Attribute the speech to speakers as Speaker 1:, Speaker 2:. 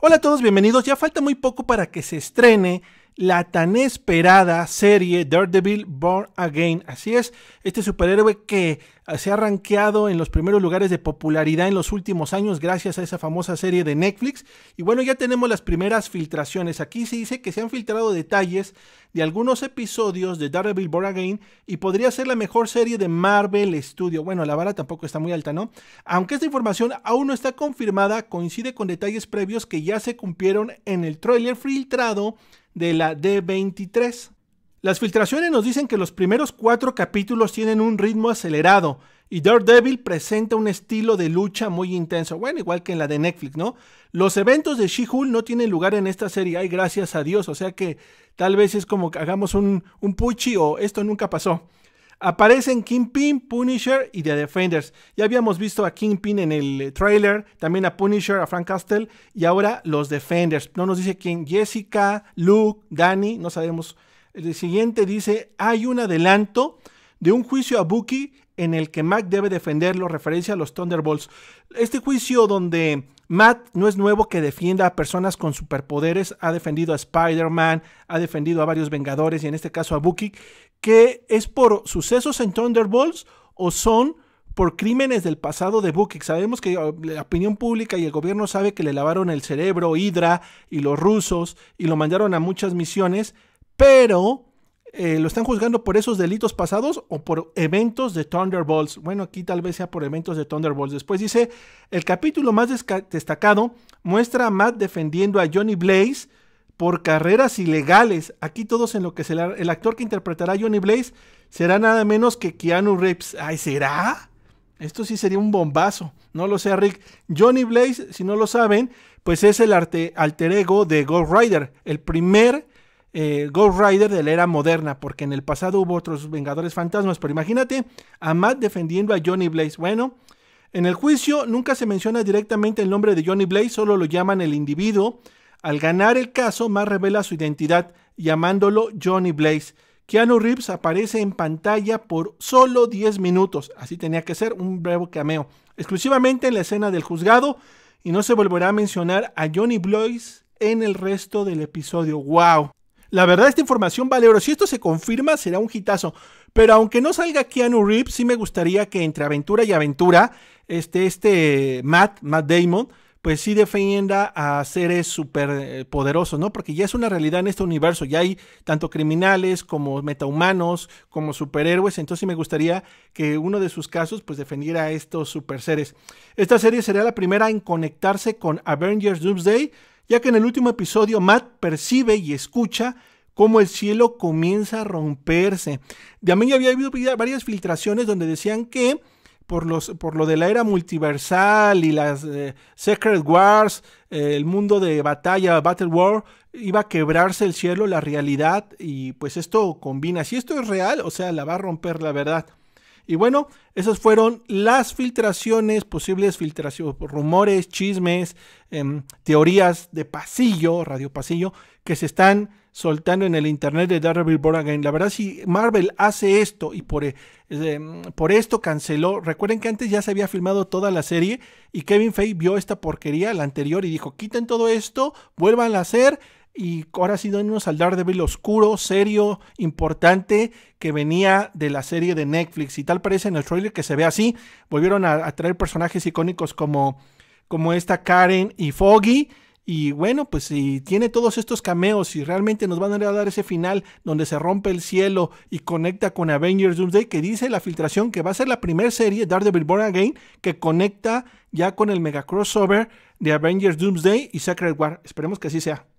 Speaker 1: Hola a todos, bienvenidos. Ya falta muy poco para que se estrene la tan esperada serie Daredevil Born Again. Así es, este superhéroe que se ha rankeado en los primeros lugares de popularidad en los últimos años gracias a esa famosa serie de Netflix. Y bueno, ya tenemos las primeras filtraciones. Aquí se dice que se han filtrado detalles de algunos episodios de Daredevil Born Again y podría ser la mejor serie de Marvel Studio. Bueno, la vara tampoco está muy alta, ¿no? Aunque esta información aún no está confirmada, coincide con detalles previos que ya se cumplieron en el tráiler filtrado de la D23. Las filtraciones nos dicen que los primeros cuatro capítulos tienen un ritmo acelerado y Daredevil presenta un estilo de lucha muy intenso, bueno, igual que en la de Netflix, ¿no? Los eventos de she hul no tienen lugar en esta serie, ay, gracias a Dios, o sea que tal vez es como que hagamos un, un puchi o esto nunca pasó. Aparecen Kingpin, Punisher y The Defenders. Ya habíamos visto a Kingpin en el eh, trailer, también a Punisher, a Frank Castle y ahora los Defenders. No nos dice quién, Jessica, Luke, Danny, no sabemos. El siguiente dice, hay un adelanto de un juicio a Bucky en el que Mac debe defenderlo, referencia a los Thunderbolts. Este juicio donde Matt no es nuevo que defienda a personas con superpoderes, ha defendido a Spider-Man, ha defendido a varios Vengadores y en este caso a Bucky, que es por sucesos en Thunderbolts o son por crímenes del pasado de Bucky? Sabemos que oh, la opinión pública y el gobierno sabe que le lavaron el cerebro Hydra y los rusos y lo mandaron a muchas misiones, pero eh, ¿lo están juzgando por esos delitos pasados o por eventos de Thunderbolts? Bueno, aquí tal vez sea por eventos de Thunderbolts. Después dice, el capítulo más destacado muestra a Matt defendiendo a Johnny Blaze por carreras ilegales. Aquí todos en lo que será el actor que interpretará a Johnny Blaze será nada menos que Keanu Reeves. Ay, ¿será? Esto sí sería un bombazo. No lo sé, Rick. Johnny Blaze, si no lo saben, pues es el alter ego de Ghost Rider, el primer eh, Ghost Rider de la era moderna, porque en el pasado hubo otros Vengadores Fantasmas, pero imagínate a Matt defendiendo a Johnny Blaze. Bueno, en el juicio nunca se menciona directamente el nombre de Johnny Blaze, solo lo llaman el individuo. Al ganar el caso, Matt revela su identidad, llamándolo Johnny Blaze. Keanu Reeves aparece en pantalla por solo 10 minutos, así tenía que ser un breve cameo, exclusivamente en la escena del juzgado y no se volverá a mencionar a Johnny Blaze en el resto del episodio. ¡Wow! La verdad, esta información vale oro. Si esto se confirma, será un hitazo. Pero aunque no salga Keanu Reeves, sí me gustaría que entre aventura y aventura, este, este Matt, Matt Damon, pues sí defienda a seres superpoderosos, ¿no? Porque ya es una realidad en este universo, ya hay tanto criminales como metahumanos, como superhéroes, entonces me gustaría que uno de sus casos pues defendiera a estos super seres. Esta serie sería la primera en conectarse con Avengers Doomsday, ya que en el último episodio Matt percibe y escucha cómo el cielo comienza a romperse. También había habido varias filtraciones donde decían que por, los, por lo de la era multiversal y las eh, Secret Wars, eh, el mundo de batalla, Battle War, iba a quebrarse el cielo, la realidad, y pues esto combina. Si esto es real, o sea, la va a romper la verdad. Y bueno, esas fueron las filtraciones, posibles filtraciones, rumores, chismes, em, teorías de pasillo, radio pasillo, que se están soltando en el internet de Daredevil en La verdad, si Marvel hace esto y por, eh, em, por esto canceló, recuerden que antes ya se había filmado toda la serie y Kevin Feige vio esta porquería, la anterior, y dijo, quiten todo esto, vuelvan a hacer y ahora sí, saldar al Daredevil oscuro, serio, importante, que venía de la serie de Netflix. Y tal parece en el trailer que se ve así. Volvieron a, traer personajes icónicos como, como esta Karen y Foggy. Y bueno, pues si tiene todos estos cameos y realmente nos van a dar ese final donde se rompe el cielo y conecta con Avengers Doomsday, que dice la filtración que va a ser la primera serie, Daredevil Born Again, que conecta ya con el mega crossover de Avengers Doomsday y Sacred War. Esperemos que así sea.